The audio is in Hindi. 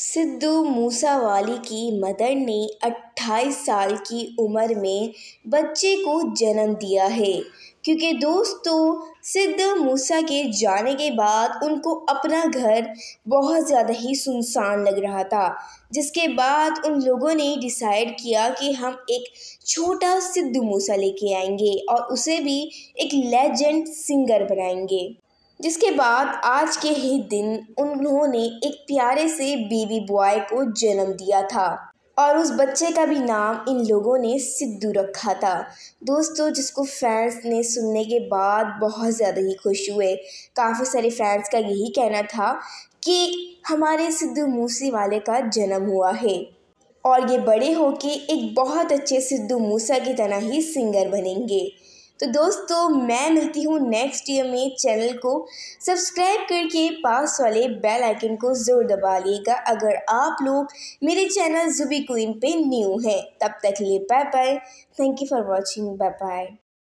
सिद्धू मूसावाली की मदर ने 28 साल की उम्र में बच्चे को जन्म दिया है क्योंकि दोस्तों सिद्ध मूसा के जाने के बाद उनको अपना घर बहुत ज़्यादा ही सुनसान लग रहा था जिसके बाद उन लोगों ने डिसाइड किया कि हम एक छोटा सिद्ध मूसा लेके आएंगे और उसे भी एक लेजेंड सिंगर बनाएंगे जिसके बाद आज के ही दिन उन्होंने एक प्यारे से बेबी बॉय को जन्म दिया था और उस बच्चे का भी नाम इन लोगों ने सिद्धू रखा था दोस्तों जिसको फैंस ने सुनने के बाद बहुत ज़्यादा ही खुश हुए काफ़ी सारे फैंस का यही कहना था कि हमारे सिद्धू मूसी वाले का जन्म हुआ है और ये बड़े होके एक बहुत अच्छे सिद्धू मूसा की तरह ही सिंगर बनेंगे तो दोस्तों मैं मिलती हूँ नेक्स्ट ईयर में चैनल को सब्सक्राइब करके पास वाले बेल आइकन को ज़रूर दबा लीजिएगा अगर आप लोग मेरे चैनल जुबी क्वीन पे न्यू हैं तब तक लिए bye bye thank you for watching bye bye